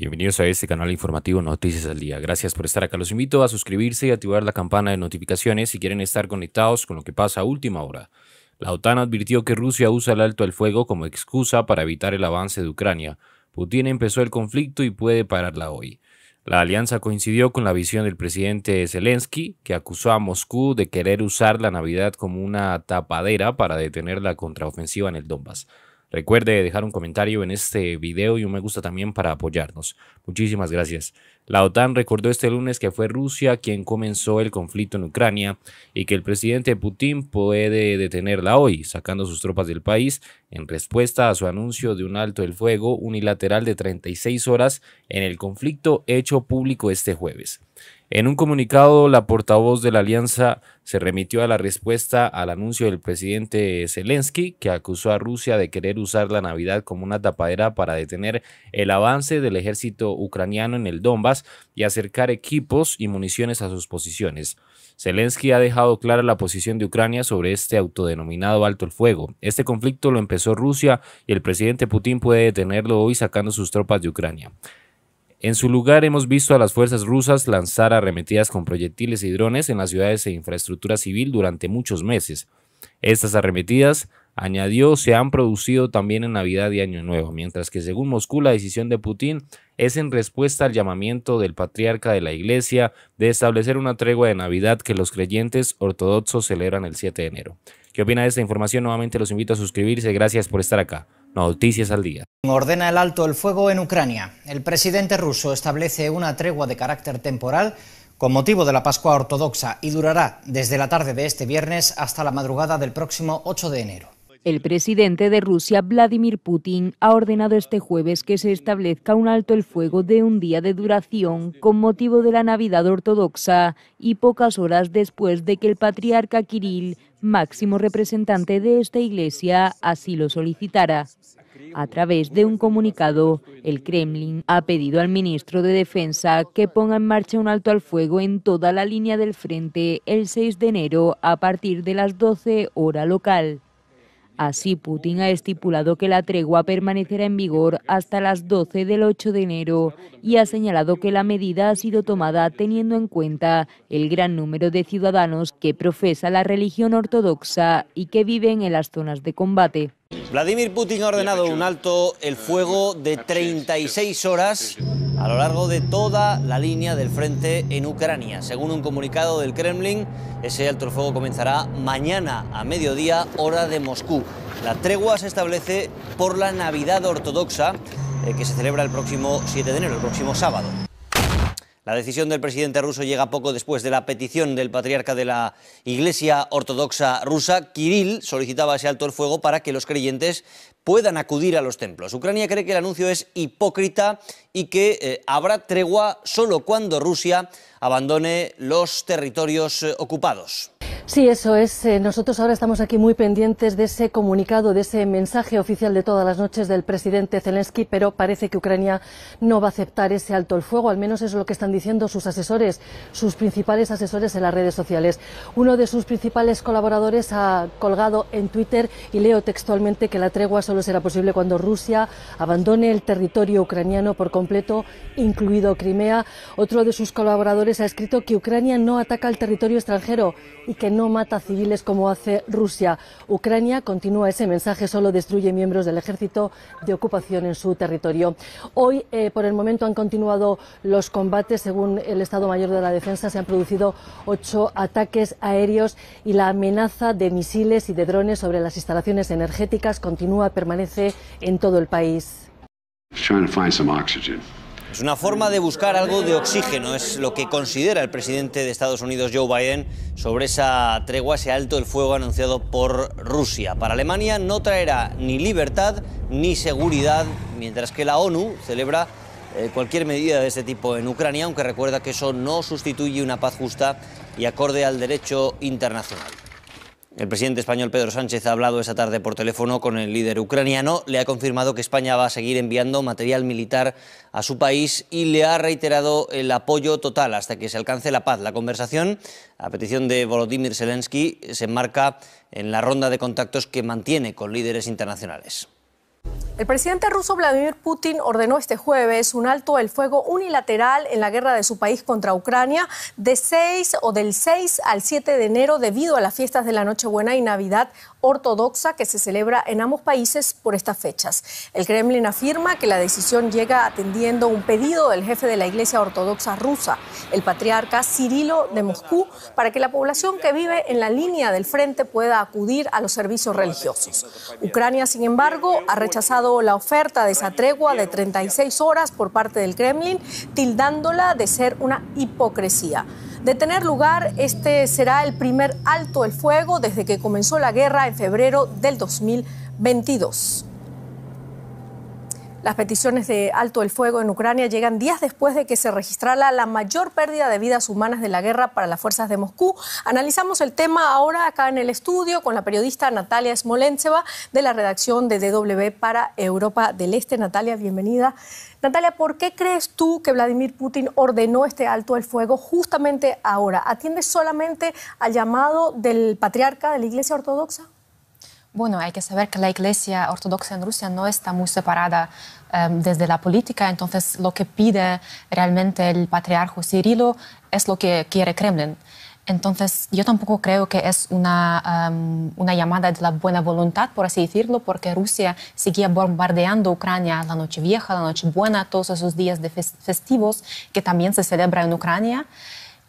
Bienvenidos a este canal informativo Noticias al Día. Gracias por estar acá. Los invito a suscribirse y activar la campana de notificaciones si quieren estar conectados con lo que pasa a última hora. La OTAN advirtió que Rusia usa el alto al fuego como excusa para evitar el avance de Ucrania. Putin empezó el conflicto y puede pararla hoy. La alianza coincidió con la visión del presidente Zelensky, que acusó a Moscú de querer usar la Navidad como una tapadera para detener la contraofensiva en el Donbass. Recuerde dejar un comentario en este video y un me gusta también para apoyarnos. Muchísimas gracias. La OTAN recordó este lunes que fue Rusia quien comenzó el conflicto en Ucrania y que el presidente Putin puede detenerla hoy, sacando sus tropas del país en respuesta a su anuncio de un alto el fuego unilateral de 36 horas en el conflicto hecho público este jueves. En un comunicado, la portavoz de la alianza se remitió a la respuesta al anuncio del presidente Zelensky, que acusó a Rusia de querer usar la Navidad como una tapadera para detener el avance del ejército ucraniano en el Donbass y acercar equipos y municiones a sus posiciones. Zelensky ha dejado clara la posición de Ucrania sobre este autodenominado alto el fuego. Este conflicto lo empezó Rusia y el presidente Putin puede detenerlo hoy sacando sus tropas de Ucrania. En su lugar hemos visto a las fuerzas rusas lanzar arremetidas con proyectiles y drones en las ciudades e infraestructura civil durante muchos meses. Estas arremetidas Añadió, se han producido también en Navidad y Año Nuevo, mientras que según Moscú la decisión de Putin es en respuesta al llamamiento del patriarca de la Iglesia de establecer una tregua de Navidad que los creyentes ortodoxos celebran el 7 de enero. ¿Qué opina de esta información? Nuevamente los invito a suscribirse. Gracias por estar acá. Noticias al día. Ordena el alto el fuego en Ucrania. El presidente ruso establece una tregua de carácter temporal con motivo de la Pascua Ortodoxa y durará desde la tarde de este viernes hasta la madrugada del próximo 8 de enero. El presidente de Rusia, Vladimir Putin, ha ordenado este jueves que se establezca un alto el fuego de un día de duración con motivo de la Navidad ortodoxa y pocas horas después de que el patriarca Kirill, máximo representante de esta iglesia, así lo solicitara. A través de un comunicado, el Kremlin ha pedido al ministro de Defensa que ponga en marcha un alto al fuego en toda la línea del frente el 6 de enero a partir de las 12 hora local. Así, Putin ha estipulado que la tregua permanecerá en vigor hasta las 12 del 8 de enero y ha señalado que la medida ha sido tomada teniendo en cuenta el gran número de ciudadanos que profesa la religión ortodoxa y que viven en las zonas de combate. Vladimir Putin ha ordenado un alto el fuego de 36 horas a lo largo de toda la línea del frente en Ucrania. Según un comunicado del Kremlin, ese alto fuego comenzará mañana a mediodía, hora de Moscú. La tregua se establece por la Navidad Ortodoxa, eh, que se celebra el próximo 7 de enero, el próximo sábado. La decisión del presidente ruso llega poco después de la petición del patriarca de la Iglesia Ortodoxa rusa. Kirill solicitaba ese alto el fuego para que los creyentes puedan acudir a los templos. Ucrania cree que el anuncio es hipócrita y que eh, habrá tregua solo cuando Rusia abandone los territorios eh, ocupados. Sí, eso es. Eh, nosotros ahora estamos aquí muy pendientes de ese comunicado, de ese mensaje oficial de todas las noches del presidente Zelensky, pero parece que Ucrania no va a aceptar ese alto el fuego. Al menos es lo que están diciendo sus asesores, sus principales asesores en las redes sociales. Uno de sus principales colaboradores ha colgado en Twitter y leo textualmente que la tregua solo será posible cuando Rusia abandone el territorio ucraniano por completo, incluido Crimea. Otro de sus colaboradores ha escrito que Ucrania no ataca el territorio extranjero y que no no mata civiles como hace Rusia. Ucrania continúa ese mensaje, solo destruye miembros del ejército de ocupación en su territorio. Hoy, eh, por el momento, han continuado los combates. Según el Estado Mayor de la Defensa, se han producido ocho ataques aéreos y la amenaza de misiles y de drones sobre las instalaciones energéticas continúa, permanece en todo el país. Es una forma de buscar algo de oxígeno, es lo que considera el presidente de Estados Unidos, Joe Biden, sobre esa tregua, ese alto el fuego anunciado por Rusia. Para Alemania no traerá ni libertad ni seguridad, mientras que la ONU celebra eh, cualquier medida de este tipo en Ucrania, aunque recuerda que eso no sustituye una paz justa y acorde al derecho internacional. El presidente español Pedro Sánchez ha hablado esta tarde por teléfono con el líder ucraniano, le ha confirmado que España va a seguir enviando material militar a su país y le ha reiterado el apoyo total hasta que se alcance la paz. La conversación, a petición de Volodymyr Zelensky, se enmarca en la ronda de contactos que mantiene con líderes internacionales. El presidente ruso Vladimir Putin ordenó este jueves un alto el fuego unilateral en la guerra de su país contra Ucrania de 6 o del 6 al 7 de enero debido a las fiestas de la Nochebuena y Navidad ortodoxa que se celebra en ambos países por estas fechas. El Kremlin afirma que la decisión llega atendiendo un pedido del jefe de la Iglesia Ortodoxa rusa, el patriarca Cirilo de Moscú, para que la población que vive en la línea del frente pueda acudir a los servicios religiosos. Ucrania, sin embargo, ha rechazado la oferta de esa tregua de 36 horas por parte del Kremlin, tildándola de ser una hipocresía. De tener lugar, este será el primer alto el fuego desde que comenzó la guerra en febrero del 2022. Las peticiones de alto el fuego en Ucrania llegan días después de que se registrara la mayor pérdida de vidas humanas de la guerra para las fuerzas de Moscú. Analizamos el tema ahora acá en el estudio con la periodista Natalia Smolenseva de la redacción de DW para Europa del Este. Natalia, bienvenida. Natalia, ¿por qué crees tú que Vladimir Putin ordenó este alto el fuego justamente ahora? ¿Atiende solamente al llamado del patriarca de la Iglesia Ortodoxa? Bueno, hay que saber que la Iglesia Ortodoxa en Rusia no está muy separada em, desde la política, entonces lo que pide realmente el patriarca Cirilo es lo que quiere Kremlin. Entonces, yo tampoco creo que es una, em, una, llamada de la buena voluntad, por así decirlo, porque Rusia seguía bombardeando Ucrania la noche vieja, la noche buena, todos esos días de festivos que también se celebra en Ucrania.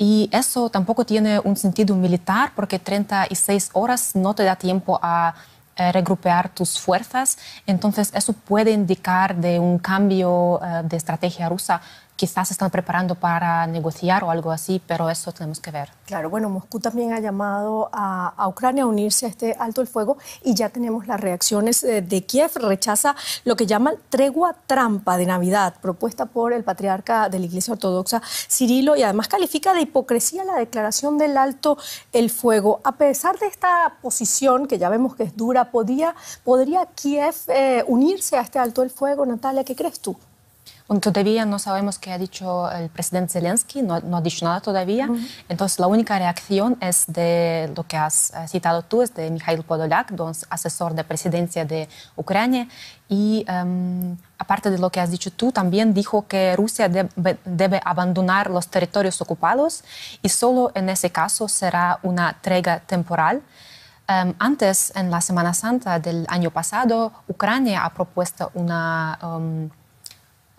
Y eso tampoco tiene un sentido militar porque 36 horas no te da tiempo a eh, regrupear tus fuerzas. Entonces, eso puede indicar de un cambio eh, de estrategia rusa quizás están preparando para negociar o algo así, pero eso tenemos que ver. Claro, bueno, Moscú también ha llamado a, Ucrania a unirse a este alto el fuego y ya tenemos las reacciones eh, de Kiev. Rechaza lo que llaman tregua trampa de Navidad, propuesta por el patriarca de la Iglesia Ortodoxa Cirilo, y además califica de hipocresía la declaración del alto el fuego. A pesar de esta posición, que ya vemos que es dura, ¿podría, podría Kiev eh, unirse a este alto el fuego, Natalia? ¿Qué crees tú? Todavía no sabemos qué ha dicho el presidente Zelensky, no, ha dicho nada todavía. Entonces, la única reacción es de lo que has citado tú, es de Mikhail Podolyak, asesor de presidencia de Ucrania. Y em, aparte de lo que has dicho tú, también dijo que Rusia debe, abandonar los territorios ocupados y solo en ese caso será una entrega temporal em, antes, en la Semana Santa del año pasado, Ucrania ha propuesto una em,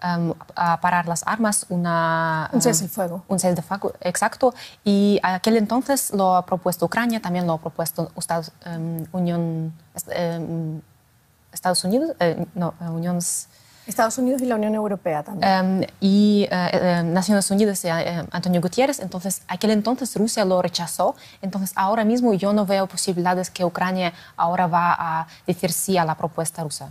Em, a parar las armas, una, un em, fuego. Un fuego, exacto. Y aquel entonces lo ha propuesto Ucrania, también lo ha propuesto Estados, em, Unión, Estados Unidos, eh, eh, Estados Unidos y la Unión Europea también. y eh, Naciones Unidas y Antonio Gutiérrez. Entonces, aquel entonces Rusia lo rechazó. Entonces, ahora mismo yo no veo posibilidades que Ucrania ahora va a decir sí a la propuesta rusa.